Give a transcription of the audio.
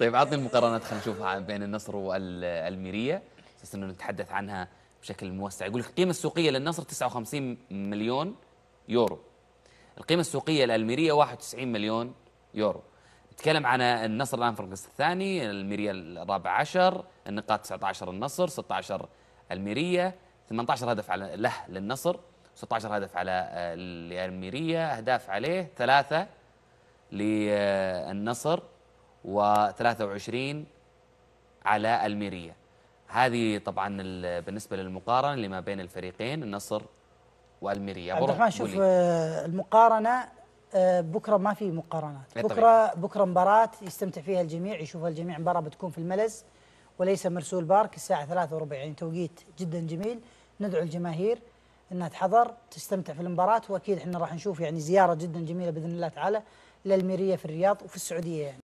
طيب عطني المقارنات خلينا نشوفها بين النصر والميرية اساس انه نتحدث عنها بشكل موسع يقول لك القيمه السوقيه للنصر 59 مليون يورو القيمه السوقيه للميرية 91 مليون يورو نتكلم عن النصر الان في المركز الثاني الميريه الرابع عشر النقاط 19 النصر 16 الميرية 18 هدف على له للنصر 16 هدف على الميرية آه، اهداف عليه ثلاثه للنصر و23 على الميرية هذه طبعا بالنسبة للمقارنة لما بين الفريقين النصر والميرية عبد الرحمن شوف آه، المقارنة آه، بكرة ما في مقارنات إيه، بكرة بكرة مباراة يستمتع فيها الجميع يشوفها الجميع مباراة بتكون في الملز وليس مرسول بارك الساعة 3 وربع يعني توقيت جدا جميل ندعو الجماهير انها تحضر تستمتع في المباراة واكيد احنا راح نشوف يعني زيارة جدا جميلة باذن الله تعالى للميرية في الرياض وفي السعودية يعني